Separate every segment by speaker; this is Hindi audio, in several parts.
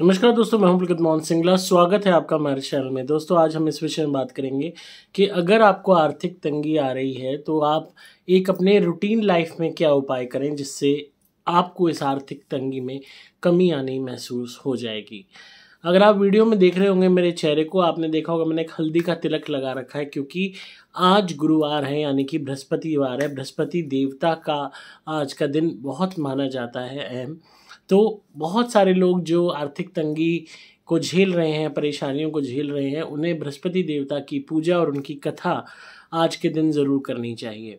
Speaker 1: नमस्कार दोस्तों मैं हूं प्रकृत मोहन सिंगला स्वागत है आपका हमारे चैनल में दोस्तों आज हम इस विषय में बात करेंगे कि अगर आपको आर्थिक तंगी आ रही है तो आप एक अपने रूटीन लाइफ में क्या उपाय करें जिससे आपको इस आर्थिक तंगी में कमी आनी महसूस हो जाएगी अगर आप वीडियो में देख रहे होंगे मेरे चेहरे को आपने देखा होगा मैंने एक हल्दी का तिलक लगा रखा है क्योंकि आज गुरुवार है यानी कि बृहस्पतिवार है बृहस्पति देवता का आज का दिन बहुत माना जाता है अहम तो बहुत सारे लोग जो आर्थिक तंगी को झेल रहे हैं परेशानियों को झेल रहे हैं उन्हें बृहस्पति देवता की पूजा और उनकी कथा आज के दिन ज़रूर करनी चाहिए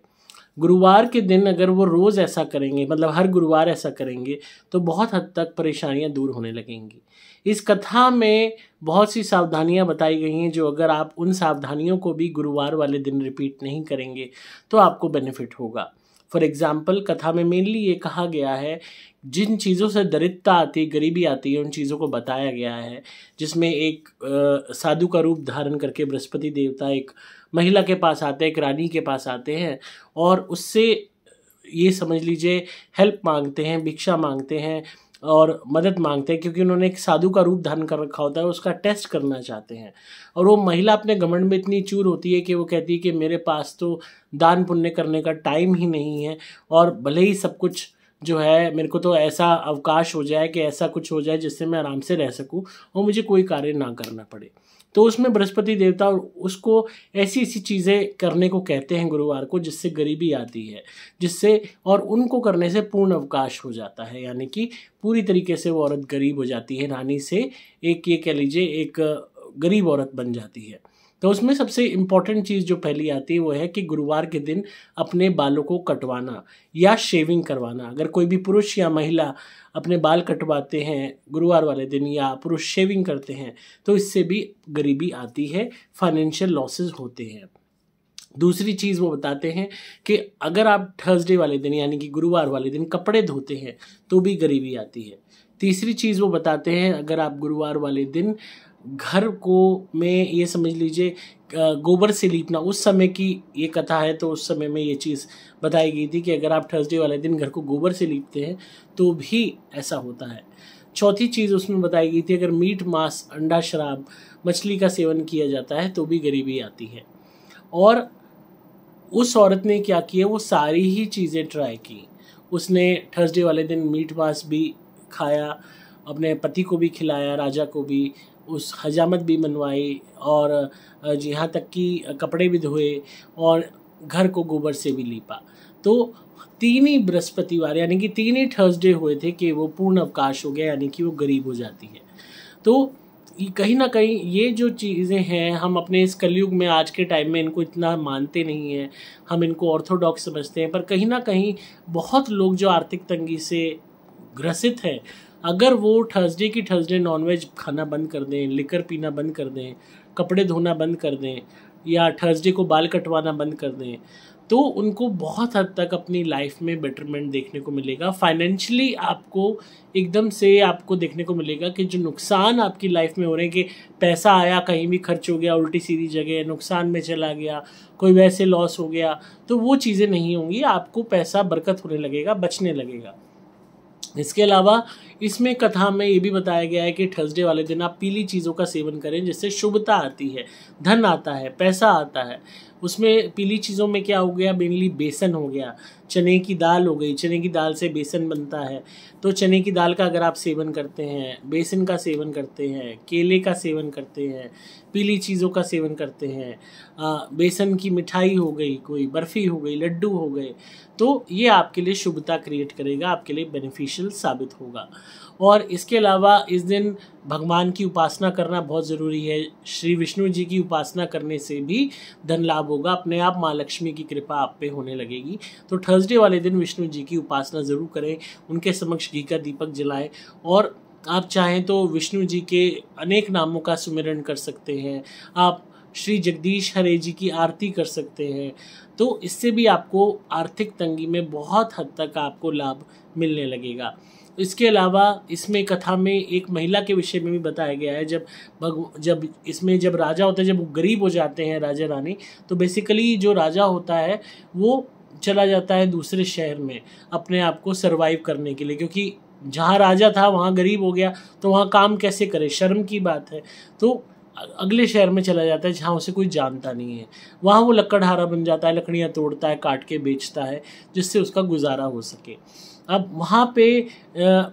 Speaker 1: गुरुवार के दिन अगर वो रोज़ ऐसा करेंगे मतलब हर गुरुवार ऐसा करेंगे तो बहुत हद तक परेशानियां दूर होने लगेंगी इस कथा में बहुत सी सावधानियां बताई गई हैं जो अगर आप उन सावधानियों को भी गुरुवार वाले दिन रिपीट नहीं करेंगे तो आपको बेनिफिट होगा फॉर एग्जाम्पल कथा में मेनली ये कहा गया है जिन चीज़ों से दरिद्रता आती गरीबी आती है उन चीज़ों को बताया गया है जिसमें एक साधु का रूप धारण करके बृहस्पति देवता एक महिला के पास आते हैं एक रानी के पास आते हैं और उससे ये समझ लीजिए हेल्प मांगते हैं भिक्षा मांगते हैं और मदद मांगते हैं क्योंकि उन्होंने एक साधु का रूप धारण कर रखा होता है उसका टेस्ट करना चाहते हैं और वो महिला अपने घमंड में इतनी चूर होती है कि वो कहती है कि मेरे पास तो दान पुण्य करने का टाइम ही नहीं है और भले ही सब कुछ जो है मेरे को तो ऐसा अवकाश हो जाए कि ऐसा कुछ हो जाए जिससे मैं आराम से रह सकूं और मुझे कोई कार्य ना करना पड़े तो उसमें बृहस्पति देवता उसको ऐसी ऐसी चीज़ें करने को कहते हैं गुरुवार को जिससे गरीबी आती है जिससे और उनको करने से पूर्ण अवकाश हो जाता है यानी कि पूरी तरीके से वो औरत गरीब हो जाती है रानी से एक ये कह लीजिए एक गरीब औरत बन जाती है तो उसमें सबसे इम्पॉर्टेंट चीज़ जो पहली आती है वो है कि गुरुवार के दिन अपने बालों को कटवाना या शेविंग करवाना अगर कोई भी पुरुष या महिला अपने बाल कटवाते हैं गुरुवार वाले दिन या पुरुष शेविंग करते हैं तो इससे भी गरीबी आती है फाइनेंशियल लॉसेज होते हैं दूसरी चीज़ वो बताते हैं कि अगर आप थर्सडे वाले दिन यानी कि गुरुवार वाले दिन कपड़े धोते हैं तो भी गरीबी आती है तीसरी चीज़ वो बताते हैं अगर आप गुरुवार वाले दिन घर को में ये समझ लीजिए गोबर से लीपना उस समय की ये कथा है तो उस समय में ये चीज़ बताई गई थी कि अगर आप थर्सडे वाले दिन घर को गोबर से लीपते हैं तो भी ऐसा होता है चौथी चीज़ उसमें बताई गई थी अगर मीट मांस अंडा शराब मछली का सेवन किया जाता है तो भी गरीबी आती है और उस औरत ने क्या किया वो सारी ही चीज़ें ट्राई की उसने थर्सडे वाले दिन मीट मांस भी खाया अपने पति को भी खिलाया राजा को भी उस हजामत भी मनवाई और यहाँ तक कि कपड़े भी धोए और घर को गोबर से भी लीपा तो तीन ही बृहस्पतिवार यानी कि तीन ही थर्सडे हुए थे कि वो पूर्ण अवकाश हो गया यानी कि वो गरीब हो जाती है तो कहीं ना कहीं ये जो चीज़ें हैं हम अपने इस कलयुग में आज के टाइम में इनको इतना मानते नहीं हैं हम इनको ऑर्थोडॉक्स समझते हैं पर कहीं ना कहीं बहुत लोग जो आर्थिक तंगी से ग्रसित हैं अगर वो थर्सडे की थर्सडे नॉनवेज खाना बंद कर दें लिकर पीना बंद कर दें कपड़े धोना बंद कर दें या थर्सडे को बाल कटवाना बंद कर दें तो उनको बहुत हद तक अपनी लाइफ में बेटरमेंट देखने को मिलेगा फाइनेंशियली आपको एकदम से आपको देखने को मिलेगा कि जो नुकसान आपकी लाइफ में हो रहे हैं कि पैसा आया कहीं भी खर्च हो गया उल्टी सीधी जगह नुकसान में चला गया कोई वैसे लॉस हो गया तो वो चीज़ें नहीं होंगी आपको पैसा बरकत होने लगेगा बचने लगेगा इसके अलावा इसमें कथा में ये भी बताया गया है कि थर्सडे वाले दिन आप पीली चीज़ों का सेवन करें जिससे शुभता आती है धन आता है पैसा आता है उसमें पीली चीज़ों में क्या हो गया मेनली बेसन हो गया चने की दाल हो गई चने की दाल से बेसन बनता है तो चने की दाल का अगर आप सेवन करते हैं बेसन का सेवन करते हैं केले का सेवन करते हैं पीली चीज़ों का सेवन करते हैं आ, बेसन की मिठाई हो गई कोई बर्फ़ी हो गई लड्डू हो गए तो ये आपके लिए शुभता क्रिएट करेगा आपके लिए बेनिफिशियल साबित होगा और इसके अलावा इस दिन भगवान की उपासना करना बहुत ज़रूरी है श्री विष्णु जी की उपासना करने से भी धन लाभ होगा अपने आप माँ लक्ष्मी की कृपा आप पे होने लगेगी तो थर्सडे वाले दिन विष्णु जी की उपासना ज़रूर करें उनके समक्ष घी का दीपक जलाएं और आप चाहें तो विष्णु जी के अनेक नामों का सुमिरण कर सकते हैं आप श्री जगदीश हरे जी की आरती कर सकते हैं तो इससे भी आपको आर्थिक तंगी में बहुत हद तक आपको लाभ मिलने लगेगा इसके अलावा इसमें कथा में एक महिला के विषय में भी बताया गया है जब भग जब इसमें जब राजा होते हैं जब गरीब हो जाते हैं राजा रानी तो बेसिकली जो राजा होता है वो चला जाता है दूसरे शहर में अपने आप को सर्वाइव करने के लिए क्योंकि जहाँ राजा था वहाँ गरीब हो गया तो वहाँ काम कैसे करे शर्म की बात है तो अगले शहर में चला जाता है जहाँ उसे कोई जानता नहीं है वहाँ वो लकड़हारा बन जाता है लकड़ियाँ तोड़ता है काट के बेचता है जिससे उसका गुजारा हो सके अब वहाँ पे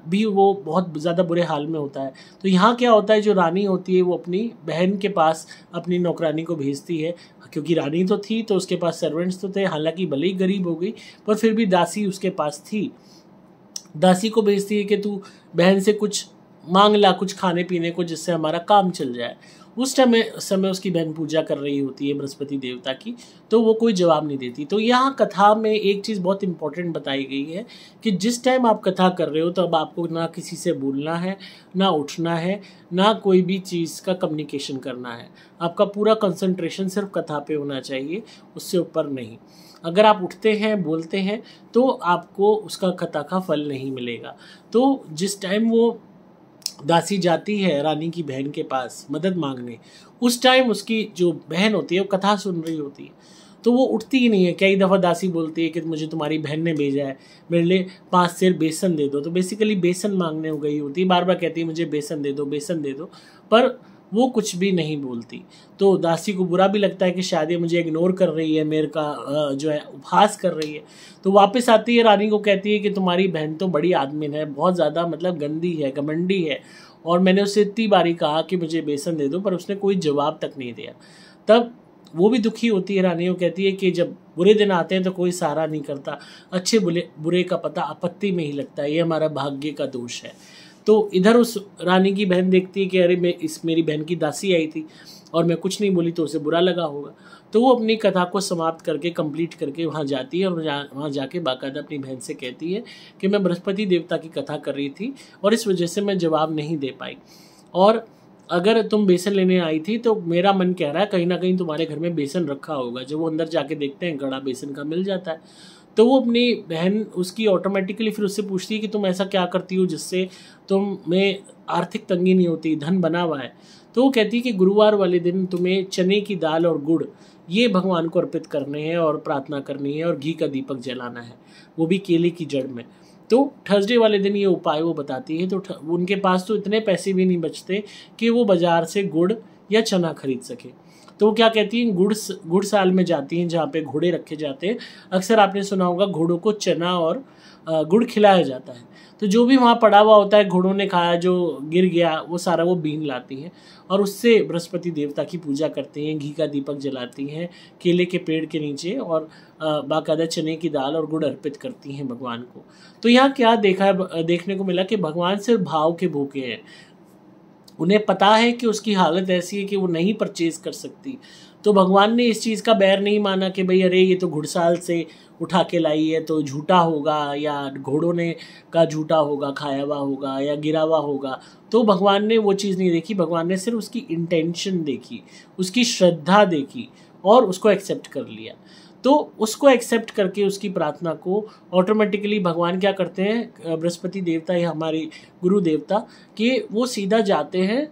Speaker 1: भी वो बहुत ज़्यादा बुरे हाल में होता है तो यहाँ क्या होता है जो रानी होती है वो अपनी बहन के पास अपनी नौकरानी को भेजती है क्योंकि रानी तो थी तो उसके पास सर्वेंट्स तो थे हालांकि भले ही गरीब हो गई पर फिर भी दासी उसके पास थी दासी को भेजती है कि तू बहन से कुछ मांग ला कुछ खाने पीने को जिससे हमारा काम चल जाए उस टाइम समय उसकी बहन पूजा कर रही होती है बृहस्पति देवता की तो वो कोई जवाब नहीं देती तो यहाँ कथा में एक चीज़ बहुत इंपॉर्टेंट बताई गई है कि जिस टाइम आप कथा कर रहे हो तो अब आपको ना किसी से बोलना है ना उठना है ना कोई भी चीज़ का कम्युनिकेशन करना है आपका पूरा कंसंट्रेशन सिर्फ कथा पे होना चाहिए उससे ऊपर नहीं अगर आप उठते हैं बोलते हैं तो आपको उसका कथा का फल नहीं मिलेगा तो जिस टाइम वो दासी जाती है रानी की बहन के पास मदद मांगने उस टाइम उसकी जो बहन होती है वो कथा सुन रही होती है तो वो उठती ही नहीं है कई दफ़ा दासी बोलती है कि मुझे तुम्हारी बहन ने भेजा है मेरे लिए पाँच सिर बेसन दे दो तो बेसिकली बेसन मांगने हो गई होती है बार बार कहती है मुझे बेसन दे दो बेसन दे दो पर वो कुछ भी नहीं बोलती तो दासी को बुरा भी लगता है कि शायद ये मुझे इग्नोर कर रही है मेरे का जो है उपहास कर रही है तो वापस आती है रानी को कहती है कि तुम्हारी बहन तो बड़ी आदमी है बहुत ज़्यादा मतलब गंदी है घमंडी है और मैंने उससे इतनी बारी कहा कि मुझे बेसन दे दो पर उसने कोई जवाब तक नहीं दिया तब वो भी दुखी होती है रानी वो कहती है कि जब बुरे दिन आते हैं तो कोई सहारा नहीं करता अच्छे बुरे बुरे का पता आपत्ति में ही लगता है ये हमारा भाग्य का दोष है तो इधर उस रानी की बहन देखती है कि अरे मैं इस मेरी बहन की दासी आई थी और मैं कुछ नहीं बोली तो उसे बुरा लगा होगा तो वो अपनी कथा को समाप्त करके कंप्लीट करके वहाँ जाती है और वहाँ जाके बाकायदा अपनी बहन से कहती है कि मैं बृहस्पति देवता की कथा कर रही थी और इस वजह से मैं जवाब नहीं दे पाई और अगर तुम बेसन लेने आई थी तो मेरा मन कह रहा है कहीं ना कहीं तुम्हारे घर में बेसन रखा होगा जब वो अंदर जाके देखते हैं गड़ा बेसन का मिल जाता है तो वो अपनी बहन उसकी ऑटोमेटिकली फिर उससे पूछती है कि तुम ऐसा क्या करती हो जिससे तुम में आर्थिक तंगी नहीं होती धन बना हुआ है तो वो कहती है कि गुरुवार वाले दिन तुम्हें चने की दाल और गुड़ ये भगवान को अर्पित करने हैं और प्रार्थना करनी है और घी का दीपक जलाना है वो भी केले की जड़ में तो थर्सडे वाले दिन ये उपाय वो बताती है तो उनके पास तो इतने पैसे भी नहीं बचते कि वो बाज़ार से गुड़ या चना खरीद सके तो वो क्या कहती हैं गुड़ गुड़साल में जाती हैं जहाँ पे घोड़े रखे जाते हैं अक्सर आपने सुना होगा घोड़ों को चना और गुड़ खिलाया जाता है तो जो भी वहाँ पड़ा हुआ होता है घोड़ों ने खाया जो गिर गया वो सारा वो बीन लाती हैं और उससे बृहस्पति देवता की पूजा करती हैं घी का दीपक जलाती हैं केले के पेड़ के नीचे और बाकायदा चने की दाल और गुड़ अर्पित करती हैं भगवान को तो यहाँ क्या देखा देखने को मिला कि भगवान सिर्फ भाव के भूखे हैं उन्हें पता है कि उसकी हालत ऐसी है कि वो नहीं परचेज कर सकती तो भगवान ने इस चीज़ का बैर नहीं माना कि भाई अरे ये तो घुड़साल से उठा के लाई है तो झूठा होगा या घोड़ों ने का झूठा होगा खाया हुआ होगा या गिरा हुआ होगा तो भगवान ने वो चीज़ नहीं देखी भगवान ने सिर्फ उसकी इंटेंशन देखी उसकी श्रद्धा देखी और उसको एक्सेप्ट कर लिया तो उसको एक्सेप्ट करके उसकी प्रार्थना को ऑटोमेटिकली भगवान क्या करते हैं बृहस्पति देवता या हमारी गुरु देवता कि वो सीधा जाते हैं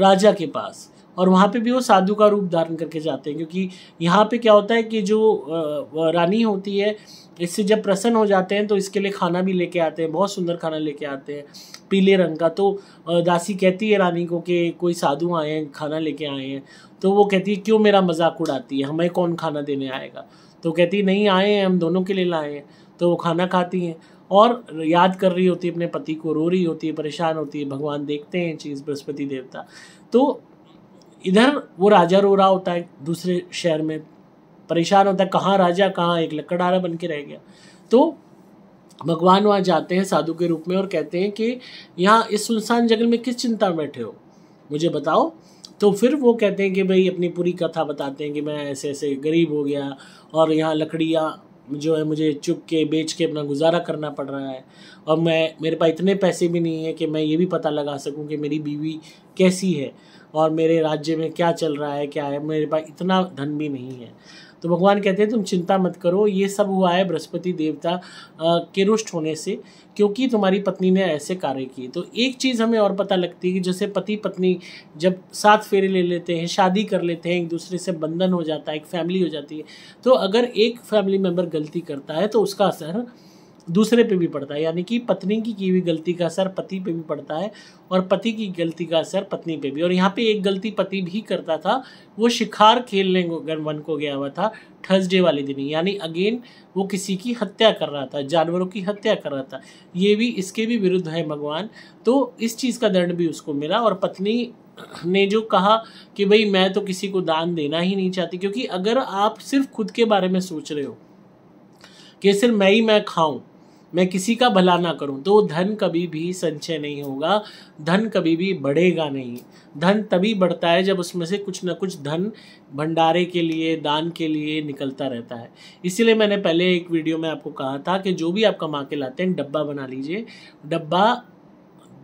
Speaker 1: राजा के पास और वहाँ पे भी वो साधु का रूप धारण करके जाते हैं क्योंकि यहाँ पे क्या होता है कि जो रानी होती है इससे जब प्रसन्न हो जाते हैं तो इसके लिए खाना भी लेके आते हैं बहुत सुंदर खाना लेके आते हैं पीले रंग का तो दासी कहती है रानी को कि कोई साधु आए हैं खाना लेके आए हैं तो वो कहती है क्यों मेरा मजाक उड़ाती है हमें कौन खाना देने आएगा तो कहती नहीं आए हैं हम दोनों के लिए लाए हैं तो वो खाना खाती हैं और याद कर रही होती है अपने पति को रो रही होती है परेशान होती है भगवान देखते हैं चीज़ बृहस्पति देवता तो इधर वो राजा रो रहा होता है दूसरे शहर में परेशान होता है कहाँ राजा कहाँ एक लकड़ारा बन के रह गया तो भगवान वहाँ जाते हैं साधु के रूप में और कहते हैं कि यहाँ इस सुनसान जंगल में किस चिंता में बैठे हो मुझे बताओ तो फिर वो कहते हैं कि भाई अपनी पूरी कथा बताते हैं कि मैं ऐसे ऐसे गरीब हो गया और यहाँ लकड़ियाँ जो है मुझे चुप के बेच के अपना गुजारा करना पड़ रहा है और मैं मेरे पास इतने पैसे भी नहीं है कि मैं ये भी पता लगा सकूं कि मेरी बीवी कैसी है और मेरे राज्य में क्या चल रहा है क्या है मेरे पास इतना धन भी नहीं है तो भगवान कहते हैं तुम चिंता मत करो ये सब हुआ है बृहस्पति देवता के रुष्ट होने से क्योंकि तुम्हारी पत्नी ने ऐसे कार्य किए तो एक चीज़ हमें और पता लगती है कि जैसे पति पत्नी जब साथ फेरे ले लेते हैं शादी कर लेते हैं एक दूसरे से बंधन हो जाता है एक फैमिली हो जाती है तो अगर एक फैमिली मेम्बर गलती करता है तो उसका असर दूसरे पे भी पड़ता है यानी कि पत्नी की की हुई गलती का असर पति पे भी पड़ता है और पति की गलती का असर पत्नी पे भी और यहाँ पे एक गलती पति भी करता था वो शिकार खेलने को वन को गया हुआ था थर्सडे वाले दिन यानी अगेन वो किसी की हत्या कर रहा था जानवरों की हत्या कर रहा था ये भी इसके भी विरुद्ध है भगवान तो इस चीज़ का दंड भी उसको मिला और पत्नी ने जो कहा कि भाई मैं तो किसी को दान देना ही नहीं चाहती क्योंकि अगर आप सिर्फ खुद के बारे में सोच रहे हो कि सिर्फ मैं ही मैं खाऊं मैं किसी का भला ना करूं तो धन कभी भी संचय नहीं होगा धन कभी भी बढ़ेगा नहीं धन तभी बढ़ता है जब उसमें से कुछ ना कुछ धन भंडारे के लिए दान के लिए निकलता रहता है इसीलिए मैंने पहले एक वीडियो में आपको कहा था कि जो भी आप कमा के लाते हैं डब्बा बना लीजिए डब्बा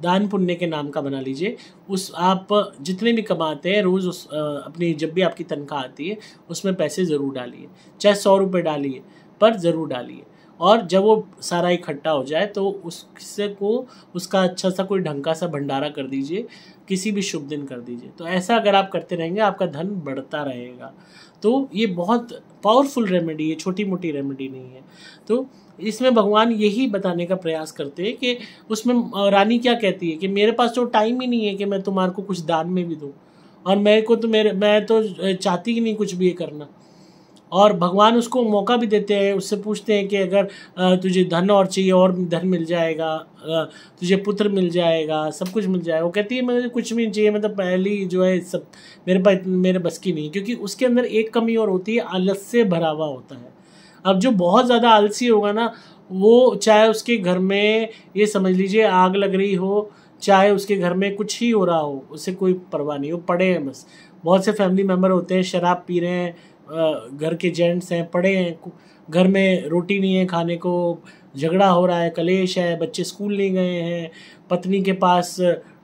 Speaker 1: दान पुण्य के नाम का बना लीजिए उस आप जितने भी कमाते हैं रोज़ उस अपनी जब भी आपकी तनख्वाह आती है उसमें पैसे ज़रूर डालिए चाहे सौ रुपये डालिए पर ज़रूर डालिए और जब वो सारा इकट्ठा हो जाए तो उससे को उसका अच्छा सा कोई ढंग का सा भंडारा कर दीजिए किसी भी शुभ दिन कर दीजिए तो ऐसा अगर आप करते रहेंगे आपका धन बढ़ता रहेगा तो ये बहुत पावरफुल रेमेडी है छोटी मोटी रेमेडी नहीं है तो इसमें भगवान यही बताने का प्रयास करते हैं कि उसमें रानी क्या कहती है कि मेरे पास तो टाइम ही नहीं है कि मैं तुम्हारे को कुछ दान में भी दूँ और मेरे को तो मेरे मैं तो चाहती ही नहीं कुछ भी ये करना और भगवान उसको मौका भी देते हैं उससे पूछते हैं कि अगर तुझे धन और चाहिए और धन मिल जाएगा तुझे पुत्र मिल जाएगा सब कुछ मिल जाएगा वो कहती है मुझे कुछ भी नहीं चाहिए मतलब पहली जो है सब मेरे पास मेरे बस की नहीं क्योंकि उसके अंदर एक कमी और होती है आलस से भरा हुआ होता है अब जो बहुत ज़्यादा आलसी होगा ना वो चाहे उसके घर में ये समझ लीजिए आग लग रही हो चाहे उसके घर में कुछ ही हो रहा हो उसे कोई परवाह नहीं वो पड़े हैं बस बहुत से फैमिली मेम्बर होते हैं शराब पी रहे हैं घर के जेंट्स हैं पढ़े हैं घर में रोटी नहीं है खाने को झगड़ा हो रहा है कलेश है बच्चे स्कूल नहीं गए हैं पत्नी के पास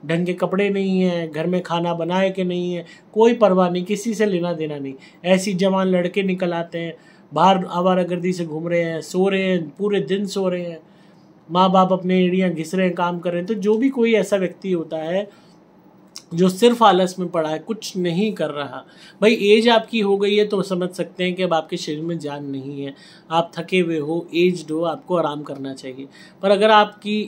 Speaker 1: ढंग के कपड़े नहीं हैं घर में खाना बनाए के नहीं है कोई परवाह नहीं किसी से लेना देना नहीं ऐसी जवान लड़के निकल आते हैं बाहर गर्दी से घूम रहे हैं सो रहे हैं पूरे दिन सो रहे हैं माँ बाप अपने एड़ियाँ घिस रहे हैं काम कर रहे हैं तो जो भी कोई ऐसा व्यक्ति होता है जो सिर्फ आलस में पड़ा है कुछ नहीं कर रहा भाई एज आपकी हो गई है तो समझ सकते हैं कि अब आपके शरीर में जान नहीं है आप थके हुए हो एज हो आपको आराम करना चाहिए पर अगर आपकी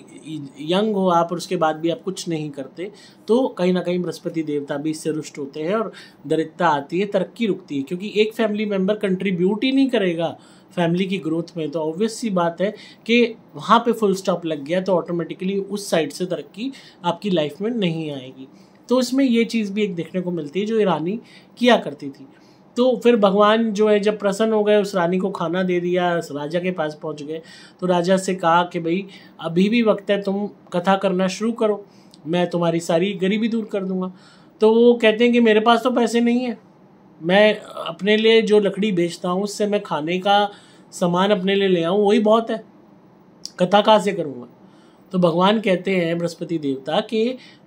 Speaker 1: यंग हो आप और उसके बाद भी आप कुछ नहीं करते तो कहीं ना कहीं बृहस्पति देवता भी इससे रुष्ट होते हैं और दरिद्रता आती है तरक्की रुकती है क्योंकि एक फैमिली मेम्बर कंट्रीब्यूट ही नहीं करेगा फैमिली की ग्रोथ में तो ऑब्वियस सी बात है कि वहाँ पे फुल स्टॉप लग गया तो ऑटोमेटिकली उस साइड से तरक्की आपकी लाइफ में नहीं आएगी तो उसमें ये चीज़ भी एक देखने को मिलती है जो ईरानी किया करती थी तो फिर भगवान जो है जब प्रसन्न हो गए उस रानी को खाना दे दिया राजा के पास पहुंच गए तो राजा से कहा कि भाई अभी भी वक्त है तुम कथा करना शुरू करो मैं तुम्हारी सारी गरीबी दूर कर दूंगा तो वो कहते हैं कि मेरे पास तो पैसे नहीं है मैं अपने लिए जो लकड़ी बेचता हूँ उससे मैं खाने का सामान अपने लिए ले आऊँ वही बहुत है कथा कहाँ से करूँगा तो भगवान कहते हैं बृहस्पति देवता कि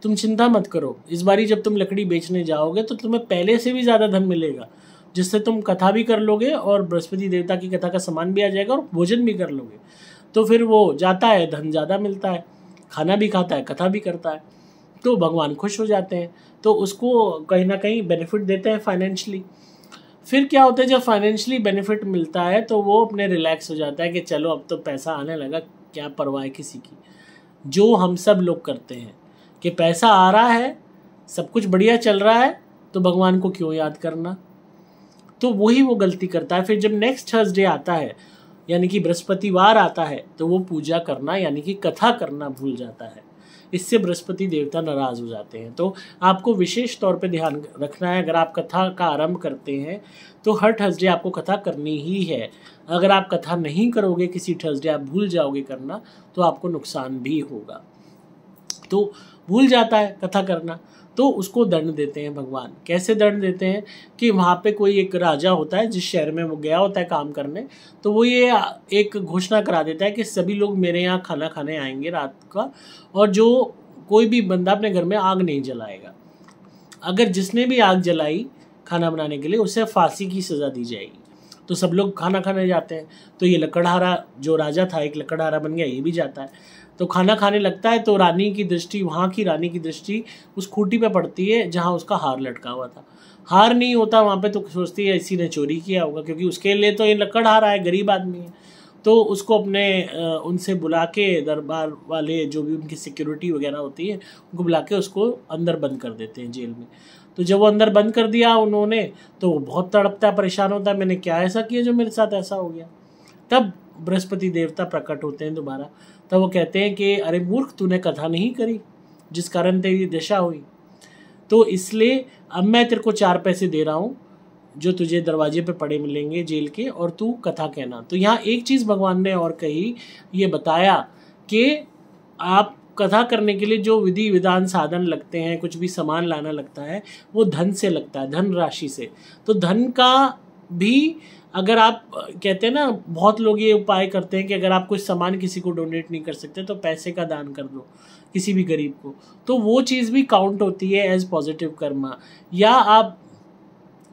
Speaker 1: तुम चिंता मत करो इस बारी जब तुम लकड़ी बेचने जाओगे तो तुम्हें पहले से भी ज़्यादा धन मिलेगा जिससे तुम कथा भी कर लोगे और बृहस्पति देवता की कथा का सामान भी आ जाएगा और भोजन भी कर लोगे तो फिर वो जाता है धन ज़्यादा मिलता है खाना भी खाता है कथा भी करता है तो भगवान खुश हो जाते हैं तो उसको कहीं ना कहीं बेनिफिट देते हैं फाइनेंशली फिर क्या होता है जब फाइनेंशियली बेनिफिट मिलता है तो वो अपने रिलैक्स हो जाता है कि चलो अब तो पैसा आने लगा क्या परवाह है किसी की जो हम सब लोग करते हैं कि पैसा आ रहा है सब कुछ बढ़िया चल रहा है तो भगवान को क्यों याद करना तो वही वो गलती करता है फिर जब नेक्स्ट थर्सडे आता है यानी कि बृहस्पतिवार आता है तो वो पूजा करना यानी कि कथा करना भूल जाता है इससे बृहस्पति देवता नाराज हो जाते हैं तो आपको विशेष तौर पे ध्यान रखना है अगर आप कथा का आरंभ करते हैं तो हर थर्सडे आपको कथा करनी ही है अगर आप कथा नहीं करोगे किसी थर्सडे आप भूल जाओगे करना तो आपको नुकसान भी होगा तो भूल जाता है कथा करना तो उसको दंड देते हैं भगवान कैसे दंड देते हैं कि वहाँ पे कोई एक राजा होता है जिस शहर में वो गया होता है काम करने तो वो ये एक घोषणा करा देता है कि सभी लोग मेरे यहाँ खाना खाने आएंगे रात का और जो कोई भी बंदा अपने घर में आग नहीं जलाएगा अगर जिसने भी आग जलाई खाना बनाने के लिए उसे फांसी की सज़ा दी जाएगी तो सब लोग खाना खाने जाते हैं तो ये लकड़हारा जो राजा था एक लकड़हारा बन गया ये भी जाता है तो खाना खाने लगता है तो रानी की दृष्टि वहाँ की रानी की दृष्टि उस खूटी पे पड़ती है जहाँ उसका हार लटका हुआ था हार नहीं होता वहाँ पे तो सोचती है इसी ने चोरी किया होगा क्योंकि उसके लिए तो ये लकड़ हार आया गरीब आदमी है तो उसको अपने उनसे बुला के दरबार वाले जो भी उनकी सिक्योरिटी वगैरह होती है उनको बुला के उसको अंदर बंद कर देते हैं जेल में तो जब वो अंदर बंद कर दिया उन्होंने तो वो बहुत तड़पता है परेशान होता है मैंने क्या ऐसा किया जो मेरे साथ ऐसा हो गया तब बृहस्पति देवता प्रकट होते हैं दोबारा तो वो कहते हैं कि अरे मूर्ख तूने कथा नहीं करी जिस कारण तेरी दशा हुई तो इसलिए अब मैं तेरे को चार पैसे दे रहा हूँ जो तुझे दरवाजे पे पड़े मिलेंगे जेल के और तू कथा कहना तो यहाँ एक चीज़ भगवान ने और कही ये बताया कि आप कथा करने के लिए जो विधि विधान साधन लगते हैं कुछ भी सामान लाना लगता है वो धन से लगता है धन राशि से तो धन का भी अगर आप कहते हैं ना बहुत लोग ये उपाय करते हैं कि अगर आप कोई सामान किसी को डोनेट नहीं कर सकते तो पैसे का दान कर दो किसी भी गरीब को तो वो चीज़ भी काउंट होती है एज पॉजिटिव कर्मा या आप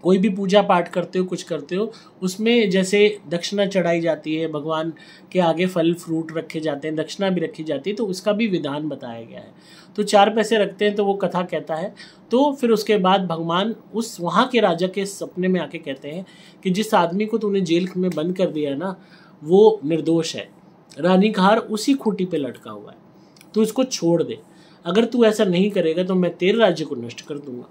Speaker 1: कोई भी पूजा पाठ करते हो कुछ करते हो उसमें जैसे दक्षिणा चढ़ाई जाती है भगवान के आगे फल फ्रूट रखे जाते हैं दक्षिणा भी रखी जाती है तो उसका भी विधान बताया गया है तो चार पैसे रखते हैं तो वो कथा कहता है तो फिर उसके बाद भगवान उस वहाँ के राजा के सपने में आके कहते हैं कि जिस आदमी को तूने जेल में बंद कर दिया है ना वो निर्दोष है रानी खार उसी खूटी पे लटका हुआ है तो इसको छोड़ दे अगर तू ऐसा नहीं करेगा तो मैं तेरे राज्य को नष्ट कर दूंगा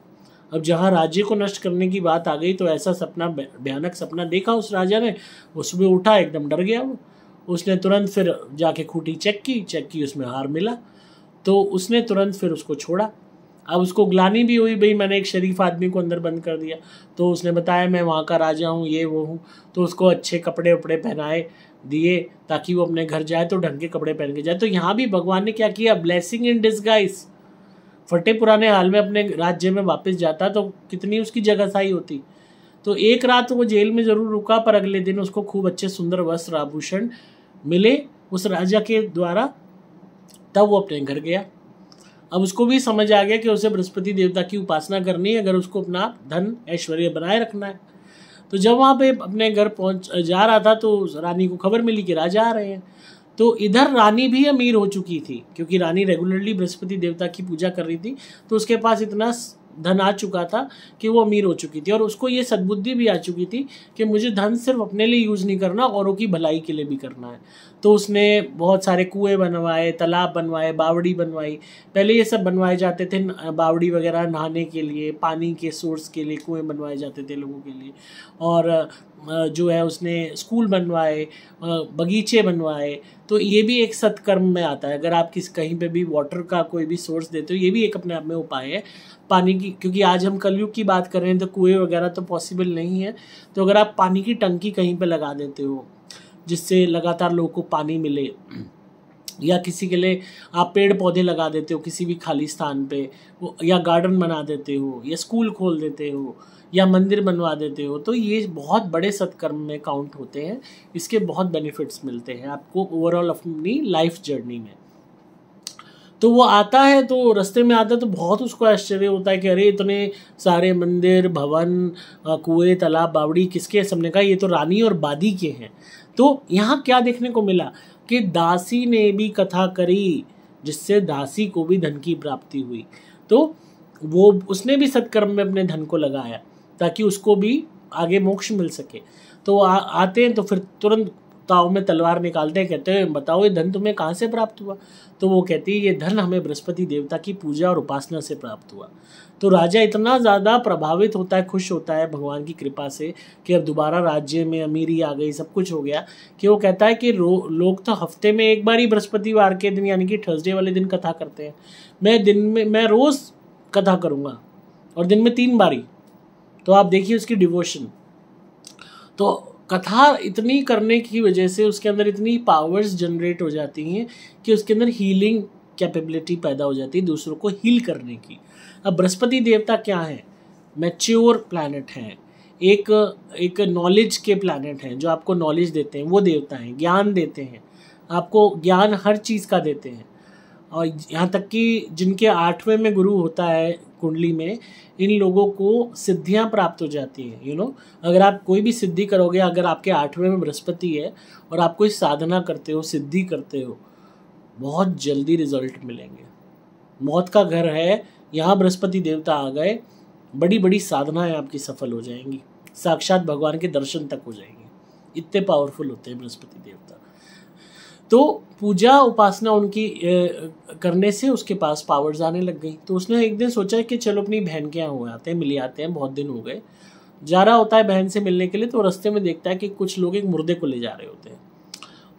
Speaker 1: अब जहाँ राज्य को नष्ट करने की बात आ गई तो ऐसा सपना भयानक सपना देखा उस राजा ने वो सुबह उठा एकदम डर गया वो उसने तुरंत फिर जाके खूटी चेक की चेक की उसमें हार मिला तो उसने तुरंत फिर उसको छोड़ा अब उसको ग्लानी भी हुई भाई मैंने एक शरीफ आदमी को अंदर बंद कर दिया तो उसने बताया मैं वहाँ का राजा हूँ ये वो हूँ तो उसको अच्छे कपड़े उपड़े पहनाए दिए ताकि वो अपने घर जाए तो ढंग के कपड़े पहन के जाए तो यहाँ भी भगवान ने क्या किया ब्लेसिंग इन डिस्गाइज़ फटे पुराने हाल में अपने राज्य में वापस जाता तो कितनी उसकी जगहसाई होती तो एक रात वो जेल में ज़रूर रुका पर अगले दिन उसको खूब अच्छे सुंदर वस्त्र आभूषण मिले उस राजा के द्वारा तब वो अपने घर गया अब उसको भी समझ आ गया कि उसे बृहस्पति देवता की उपासना करनी है अगर उसको अपना धन ऐश्वर्य बनाए रखना है तो जब वहाँ पे अपने घर पहुँच जा रहा था तो रानी को खबर मिली कि राजा आ रहे हैं तो इधर रानी भी अमीर हो चुकी थी क्योंकि रानी रेगुलरली बृहस्पति देवता की पूजा कर रही थी तो उसके पास इतना धन आ चुका था कि वो अमीर हो चुकी थी और उसको ये सद्बुद्धि भी आ चुकी थी कि मुझे धन सिर्फ अपने लिए यूज़ नहीं करना औरों की भलाई के लिए भी करना है तो उसने बहुत सारे कुएं बनवाए तालाब बनवाए बावड़ी बनवाई पहले ये सब बनवाए जाते थे बावड़ी वगैरह नहाने के लिए पानी के सोर्स के लिए कुएं बनवाए जाते थे लोगों के लिए और जो है उसने स्कूल बनवाए बगीचे बनवाए तो ये भी एक सत्कर्म में आता है अगर आप किस कहीं पे भी वाटर का कोई भी सोर्स देते हो ये भी एक अपने आप में उपाय है पानी की क्योंकि आज हम कलयुग की बात कर रहे हैं तो कुएँ वगैरह तो पॉसिबल नहीं है तो अगर आप पानी की टंकी कहीं पर लगा देते हो जिससे लगातार लोगों को पानी मिले या किसी के लिए आप पेड़ पौधे लगा देते हो किसी भी खाली स्थान पे या गार्डन बना देते हो या स्कूल खोल देते हो या मंदिर बनवा देते हो तो ये बहुत बड़े सत्कर्म में काउंट होते हैं इसके बहुत बेनिफिट्स मिलते हैं आपको ओवरऑल अपनी लाइफ जर्नी में तो वो आता है तो रास्ते में आता है तो बहुत उसको आश्चर्य होता है कि अरे इतने सारे मंदिर भवन कुएं तालाब बावड़ी किसके सबने कहा ये तो रानी और बादी के हैं तो यहाँ क्या देखने को मिला कि दासी ने भी कथा करी जिससे दासी को भी धन की प्राप्ति हुई तो वो उसने भी सत्कर्म में अपने धन को लगाया ताकि उसको भी आगे मोक्ष मिल सके तो आ आते हैं तो फिर तुरंत ताव में तलवार निकालते हैं कहते हैं बताओ ये धन तुम्हें कहाँ से प्राप्त हुआ तो वो कहती है ये धन हमें बृहस्पति देवता की पूजा और उपासना से प्राप्त हुआ तो राजा इतना ज़्यादा प्रभावित होता है खुश होता है भगवान की कृपा से कि अब दोबारा राज्य में अमीरी आ गई सब कुछ हो गया कि वो कहता है कि लोग तो हफ्ते में एक बार ही बृहस्पतिवार के दिन यानी कि थर्सडे वाले दिन कथा करते हैं मैं दिन में मैं रोज़ कथा करूँगा और दिन में तीन बारी तो आप देखिए उसकी डिवोशन तो कथा इतनी करने की वजह से उसके अंदर इतनी पावर्स जनरेट हो जाती हैं कि उसके अंदर हीलिंग कैपेबिलिटी पैदा हो जाती है दूसरों को हील करने की अब बृहस्पति देवता क्या है मैच्योर प्लानट हैं एक एक नॉलेज के प्लानट हैं जो आपको नॉलेज देते हैं वो देवता हैं ज्ञान देते हैं आपको ज्ञान हर चीज़ का देते हैं और यहाँ तक कि जिनके आठवें में गुरु होता है कुंडली में इन लोगों को सिद्धियां प्राप्त हो जाती हैं यू नो अगर आप कोई भी सिद्धि करोगे अगर आपके आठवें में बृहस्पति है और आप कोई साधना करते हो सिद्धि करते हो बहुत जल्दी रिजल्ट मिलेंगे मौत का घर है यहाँ बृहस्पति देवता आ गए बड़ी बड़ी साधनाएं आपकी सफल हो जाएंगी साक्षात भगवान के दर्शन तक हो जाएंगे इतने पावरफुल होते हैं बृहस्पति देवता तो पूजा उपासना उनकी करने से उसके पास पावर्स आने लग गई तो उसने एक दिन सोचा कि चलो अपनी बहन के यहाँ हो आते हैं मिले आते हैं बहुत दिन हो गए जा रहा होता है बहन से मिलने के लिए तो रास्ते में देखता है कि कुछ लोग एक मुर्दे को ले जा रहे होते हैं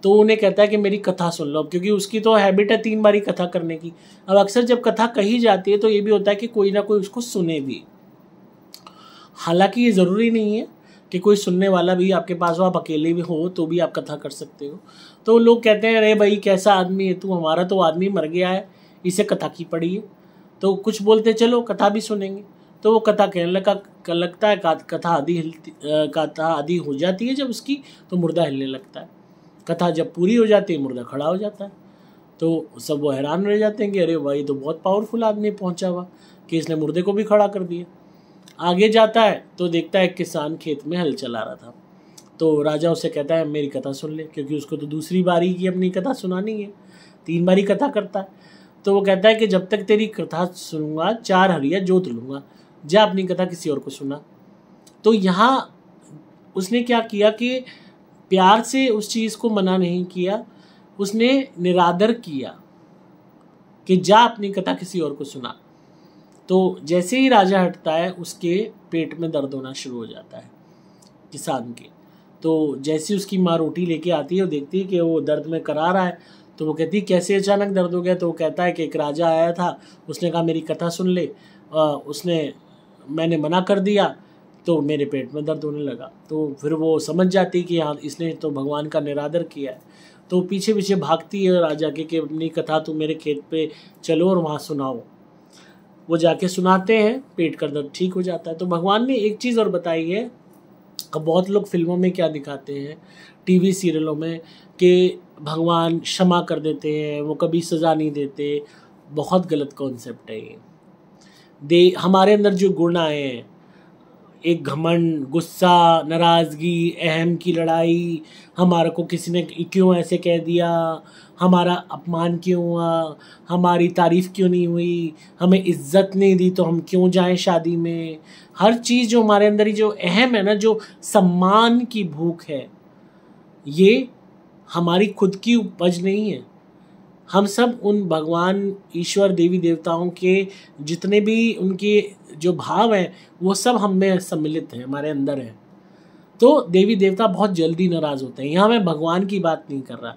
Speaker 1: तो उन्हें कहता है कि मेरी कथा सुन लो क्योंकि उसकी तो हैबिट है तीन बारी कथा करने की अब अक्सर जब कथा कही जाती है तो ये भी होता है कि कोई ना कोई उसको सुने भी हालांकि ये ज़रूरी नहीं है कि कोई सुनने वाला भी आपके पास हो आप अकेले भी हो तो भी आप कथा कर सकते हो तो लोग कहते हैं अरे भाई कैसा आदमी है तू हमारा तो आदमी मर गया है इसे कथा की पड़ी है तो कुछ बोलते चलो कथा भी सुनेंगे तो वो कथा कहने लगा लगता है कथा आधी हिलती कथा आधी हो जाती है जब उसकी तो मुर्दा हिलने लगता है कथा जब पूरी हो जाती है मुर्दा खड़ा हो जाता है तो सब वो हैरान रह जाते हैं कि अरे भाई तो बहुत पावरफुल आदमी पहुंचा हुआ कि इसने मुर्दे को भी खड़ा कर दिया आगे जाता है तो देखता है किसान खेत में हल चला रहा था तो राजा उसे कहता है मेरी कथा सुन ले क्योंकि उसको तो दूसरी बारी की अपनी कथा सुनानी है तीन बारी कथा करता है तो वो कहता है कि जब तक तेरी कथा सुनूंगा चार हरिया जोत लूँगा जा अपनी कथा किसी और को सुना तो यहाँ उसने क्या किया कि प्यार से उस चीज़ को मना नहीं किया उसने निरादर किया कि जा अपनी कथा किसी और को सुना तो जैसे ही राजा हटता है उसके पेट में दर्द होना शुरू हो जाता है किसान के तो जैसी उसकी माँ रोटी लेके आती है और देखती है कि वो दर्द में करा रहा है तो वो कहती है कैसे अचानक दर्द हो गया तो वो कहता है कि एक राजा आया था उसने कहा मेरी कथा सुन ले आ, उसने मैंने मना कर दिया तो मेरे पेट में दर्द होने लगा तो फिर वो समझ जाती कि हाँ इसने तो भगवान का निरादर किया है तो पीछे पीछे भागती है राजा के कि अपनी कथा तुम तो मेरे खेत पे चलो और वहाँ सुनाओ वो जाके सुनाते हैं पेट का दर्द ठीक हो जाता है तो भगवान ने एक चीज़ और बताई है बहुत लोग फिल्मों में क्या दिखाते हैं टीवी सीरियलों में कि भगवान क्षमा कर देते हैं वो कभी सज़ा नहीं देते बहुत गलत कॉन्सेप्ट है ये दे हमारे अंदर जो गुण आए हैं एक घमंड गुस्सा नाराज़गी अहम की लड़ाई हमारे को किसी ने क्यों ऐसे कह दिया हमारा अपमान क्यों हुआ हमारी तारीफ़ क्यों नहीं हुई हमें इज्जत नहीं दी तो हम क्यों जाएं शादी में हर चीज़ जो हमारे अंदर ही जो अहम है ना जो सम्मान की भूख है ये हमारी खुद की उपज नहीं है हम सब उन भगवान ईश्वर देवी देवताओं के जितने भी उनके जो भाव हैं वो सब हम में सम्मिलित हैं हमारे अंदर हैं तो देवी देवता बहुत जल्दी नाराज़ होते हैं यहाँ मैं भगवान की बात नहीं कर रहा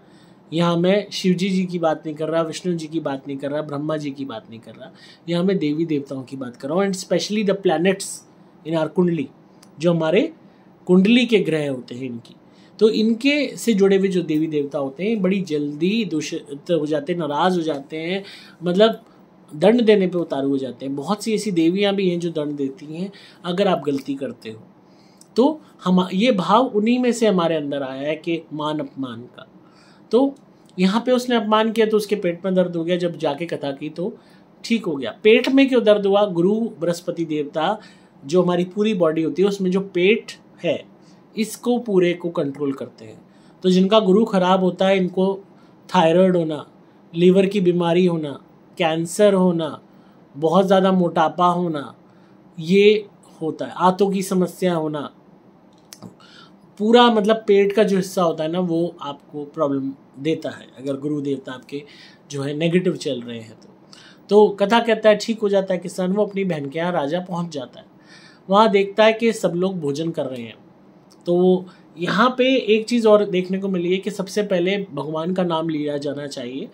Speaker 1: यहाँ मैं शिव जी जी की बात नहीं कर रहा विष्णु जी की बात नहीं कर रहा ब्रह्मा जी की बात नहीं कर रहा यहाँ मैं देवी देवताओं की बात कर रहा हूँ and specially the planets in our kundli जो हमारे कुंडली के ग्रह होते हैं इनकी तो इनके से जुड़े हुए जो देवी देवता होते हैं बड़ी जल्दी दूषित हो जाते हैं नाराज़ हो जाते हैं मतलब दंड देने पे उतारू हो जाते हैं बहुत सी ऐसी देवियाँ भी हैं जो दंड देती हैं अगर आप गलती करते हो तो हम ये भाव उन्हीं में से हमारे अंदर आया है कि मान अपमान का तो यहाँ पे उसने अपमान किया तो उसके पेट में दर्द हो गया जब जाके कथा की तो ठीक हो गया पेट में क्यों दर्द हुआ गुरु बृहस्पति देवता जो हमारी पूरी बॉडी होती है उसमें जो पेट है इसको पूरे को कंट्रोल करते हैं तो जिनका गुरु ख़राब होता है इनको थायराइड होना लीवर की बीमारी होना कैंसर होना बहुत ज़्यादा मोटापा होना ये होता है आंतों की समस्या होना पूरा मतलब पेट का जो हिस्सा होता है ना वो आपको प्रॉब्लम देता है अगर गुरु देवता आपके जो है नेगेटिव चल रहे हैं तो तो कथा कहता है ठीक हो जाता है किसान वो अपनी बहन के यहाँ राजा पहुँच जाता है वहाँ देखता है कि सब लोग भोजन कर रहे हैं तो यहाँ पे एक चीज़ और देखने को मिली है कि सबसे पहले भगवान का नाम लिया जाना चाहिए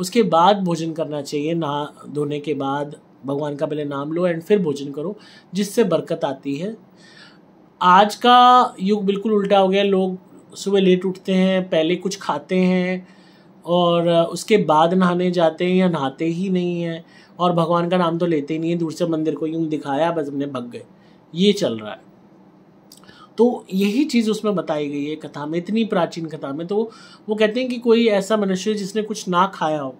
Speaker 1: उसके बाद भोजन करना चाहिए नहा धोने के बाद भगवान का पहले नाम लो एंड फिर भोजन करो जिससे बरकत आती है आज का युग बिल्कुल उल्टा हो गया लोग सुबह लेट उठते हैं पहले कुछ खाते हैं और उसके बाद नहाने जाते हैं या नहाते ही नहीं हैं और भगवान का नाम तो लेते ही नहीं है दूर से मंदिर को यूँ दिखाया बस हमने भग गए ये चल रहा है तो यही चीज़ उसमें बताई गई है कथा में इतनी प्राचीन कथा में तो वो कहते हैं कि कोई ऐसा मनुष्य जिसने कुछ ना खाया हो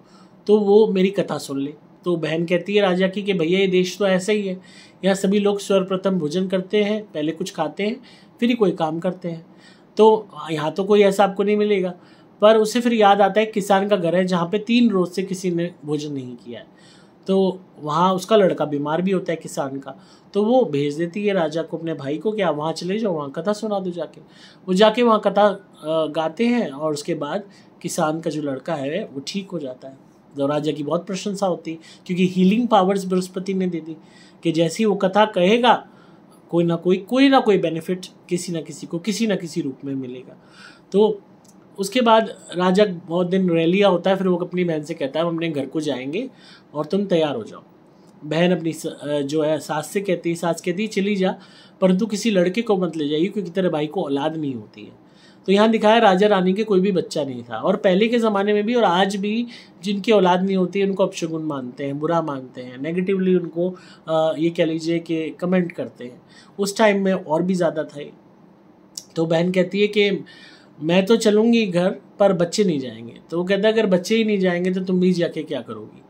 Speaker 1: तो वो मेरी कथा सुन ले तो बहन कहती है राजा की कि भैया ये देश तो ऐसा ही है यहाँ सभी लोग सर्वप्रथम भोजन करते हैं पहले कुछ खाते हैं फिर ही कोई काम करते हैं तो यहाँ तो कोई ऐसा आपको नहीं मिलेगा पर उसे फिर याद आता है किसान का घर है जहाँ पे तीन रोज़ से किसी ने भोजन नहीं किया है तो वहाँ उसका लड़का बीमार भी होता है किसान का तो वो भेज देती है राजा को अपने भाई को कि आप वहाँ चले जाओ वहाँ कथा सुना दो जाके वो जाके वहाँ कथा गाते हैं और उसके बाद किसान का जो लड़का है वो ठीक हो जाता है तो राजा की बहुत प्रशंसा होती है क्योंकि हीलिंग पावर्स बृहस्पति ने दे दी कि जैसे ही वो कथा कहेगा कोई ना कोई कोई ना कोई बेनिफिट किसी ना किसी को किसी ना किसी रूप में मिलेगा तो उसके बाद राजा बहुत दिन रैलिया होता है फिर वो अपनी बहन से कहता है हम अपने घर को जाएंगे और तुम तैयार हो जाओ बहन अपनी जो है सास से कहती है सास कहती है चली जा परंतु किसी लड़के को मत ले जाइए क्योंकि तेरे भाई को औलाद नहीं होती है तो यहाँ दिखाया राजा रानी के कोई भी बच्चा नहीं था और पहले के ज़माने में भी और आज भी जिनकी औलाद नहीं होती है उनको अपशगुन मानते हैं बुरा मानते हैं नेगेटिवली उनको ये कह लीजिए कि कमेंट करते हैं उस टाइम में और भी ज़्यादा था तो बहन कहती है कि मैं तो चलूँगी घर पर बच्चे नहीं जाएंगे तो वो कहता है अगर बच्चे ही नहीं जाएंगे तो तुम भी जाके क्या करोगी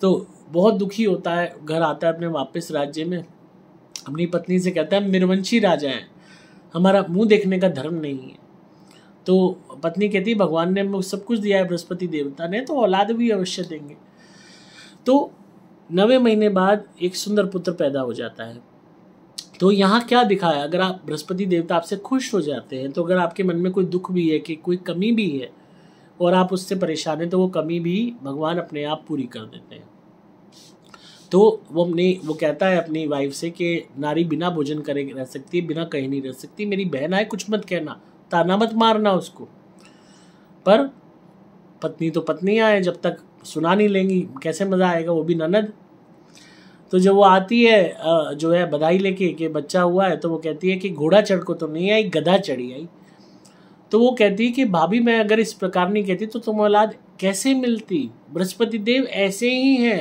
Speaker 1: तो बहुत दुखी होता है घर आता है अपने वापस राज्य में अपनी पत्नी से कहता है मिरवंशी राजा हैं हमारा मुंह देखने का धर्म नहीं है तो पत्नी कहती है भगवान ने मुझे सब कुछ दिया है बृहस्पति देवता ने तो औलाद भी अवश्य देंगे तो नवे महीने बाद एक सुंदर पुत्र पैदा हो जाता है तो यहाँ क्या दिखाया अगर आप बृहस्पति देवता आपसे खुश हो जाते हैं तो अगर आपके मन में कोई दुख भी है कि कोई कमी भी है और आप उससे परेशान हैं तो वो कमी भी भगवान अपने आप पूरी कर देते हैं तो वो अपनी वो कहता है अपनी वाइफ से कि नारी बिना भोजन करे रह सकती है बिना कहीं नहीं रह सकती मेरी बहन आए कुछ मत कहना ताना मत मारना उसको पर पत्नी तो पत्नी आए जब तक सुना नहीं लेंगी कैसे मज़ा आएगा वो भी ननद तो जब वो आती है जो है बधाई लेके कि बच्चा हुआ है तो वो कहती है कि घोड़ा चढ़ को तो नहीं आई गधा चढ़ी आई तो वो कहती है कि भाभी मैं अगर इस प्रकार नहीं कहती तो तुम औलाद कैसे मिलती बृहस्पति देव ऐसे ही हैं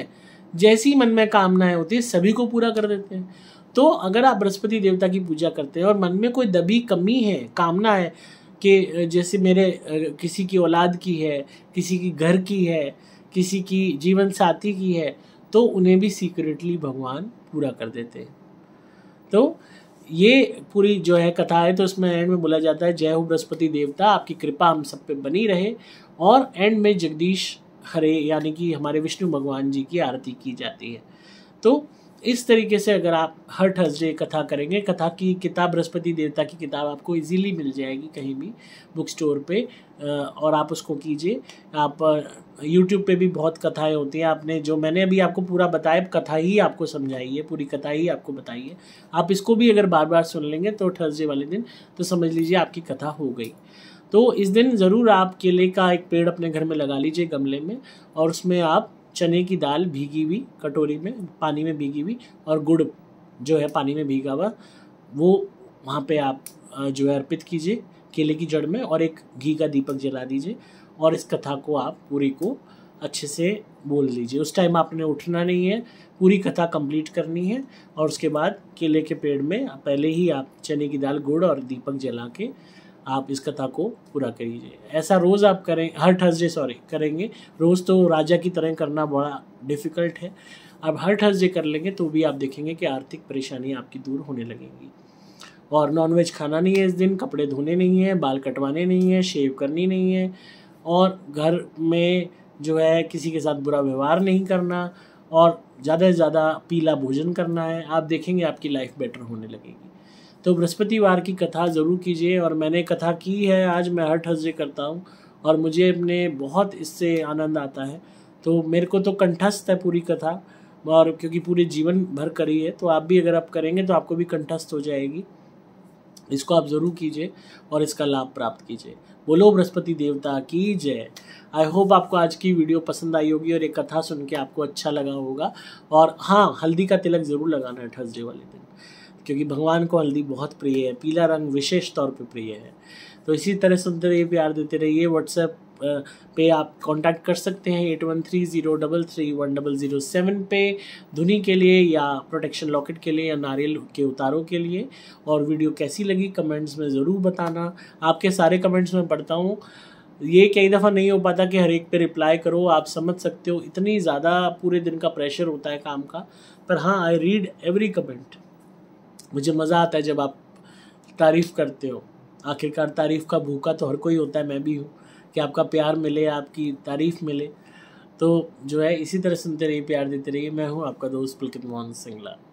Speaker 1: जैसी मन में कामनाएं होती है सभी को पूरा कर देते हैं तो अगर आप बृहस्पति देवता की पूजा करते हैं और मन में कोई दबी कमी है कामना है कि जैसे मेरे किसी की औलाद की है किसी की घर की है किसी की जीवन साथी की है तो उन्हें भी सीक्रेटली भगवान पूरा कर देते हैं तो ये पूरी जो है कथा है तो इसमें एंड में बोला जाता है जय हो बृहस्पति देवता आपकी कृपा हम सब पे बनी रहे और एंड में जगदीश हरे यानी कि हमारे विष्णु भगवान जी की आरती की जाती है तो इस तरीके से अगर आप हर थर्सडे कथा करेंगे कथा की किताब बृहस्पति देवता की किताब आपको इजीली मिल जाएगी कहीं भी बुक स्टोर पे और आप उसको कीजिए आप यूट्यूब पे भी बहुत कथाएं होती हैं आपने जो मैंने अभी आपको पूरा बताया कथा ही आपको समझाई है पूरी कथा ही आपको बताई है आप इसको भी अगर बार बार सुन लेंगे तो थर्सडे वाले दिन तो समझ लीजिए आपकी कथा हो गई तो इस दिन ज़रूर आप केले का एक पेड़ अपने घर में लगा लीजिए गमले में और उसमें आप चने की दाल भीगी हुई कटोरी में पानी में भीगी हुई और गुड़ जो है पानी में भीगा हुआ वो वहाँ पे आप जो है अर्पित कीजिए केले की जड़ में और एक घी का दीपक जला दीजिए और इस कथा को आप पूरी को अच्छे से बोल लीजिए उस टाइम आपने उठना नहीं है पूरी कथा कंप्लीट करनी है और उसके बाद केले के पेड़ में पहले ही आप चने की दाल गुड़ और दीपक जला के आप इस कथा को पूरा करिए ऐसा रोज़ आप करें हर थर्सडे सॉरी करेंगे रोज़ तो राजा की तरह करना बड़ा डिफ़िकल्ट है आप हर थर्सडे कर लेंगे तो भी आप देखेंगे कि आर्थिक परेशानी आपकी दूर होने लगेंगी और नॉनवेज खाना नहीं है इस दिन कपड़े धोने नहीं है बाल कटवाने नहीं है शेव करनी नहीं है और घर में जो है किसी के साथ बुरा व्यवहार नहीं करना और ज़्यादा से ज़्यादा पीला भोजन करना है आप देखेंगे आपकी लाइफ बेटर होने लगेगी तो बृहस्पतिवार की कथा ज़रूर कीजिए और मैंने कथा की है आज मैं हर थर्सडे करता हूँ और मुझे अपने बहुत इससे आनंद आता है तो मेरे को तो कंठस्थ है पूरी कथा और क्योंकि पूरे जीवन भर करी है तो आप भी अगर आप करेंगे तो आपको भी कंठस्थ हो जाएगी इसको आप ज़रूर कीजिए और इसका लाभ प्राप्त कीजिए बोलो बृहस्पति देवता की जय आई होप आपको आज की वीडियो पसंद आई होगी और ये कथा सुन के आपको अच्छा लगा होगा और हाँ हल्दी का तिलक ज़रूर लगाना है थर्सडे वाले दिन क्योंकि भगवान को हल्दी बहुत प्रिय है पीला रंग विशेष तौर पर प्रिय है तो इसी तरह सुनते रहिए प्यार देते रहिए व्हाट्सएप पे आप कांटेक्ट कर सकते हैं at one three zero double three one double zero seven पे धुनी के लिए या प्रोटेक्शन लॉकेट के लिए या नारियल के उतारों के लिए और वीडियो कैसी लगी कमेंट्स में ज़रूर बताना आपके सारे कमेंट्स में पढ़ता हूँ ये कई दफ़ा नहीं हो पाता कि हर एक पे रिप्लाई करो आप समझ सकते हो इतनी ज़्यादा पूरे दिन का प्रेशर होता है काम का पर हाँ आई रीड एवरी कमेंट मुझे मज़ा आता है जब आप तारीफ़ करते हो आखिरकार तारीफ़ का भूखा तो हर कोई होता है मैं भी हूँ कि आपका प्यार मिले आपकी तारीफ़ मिले तो जो है इसी तरह सुनते रहिए प्यार देते रहिए मैं हूँ आपका दोस्त पुलकित मोहन सिंगला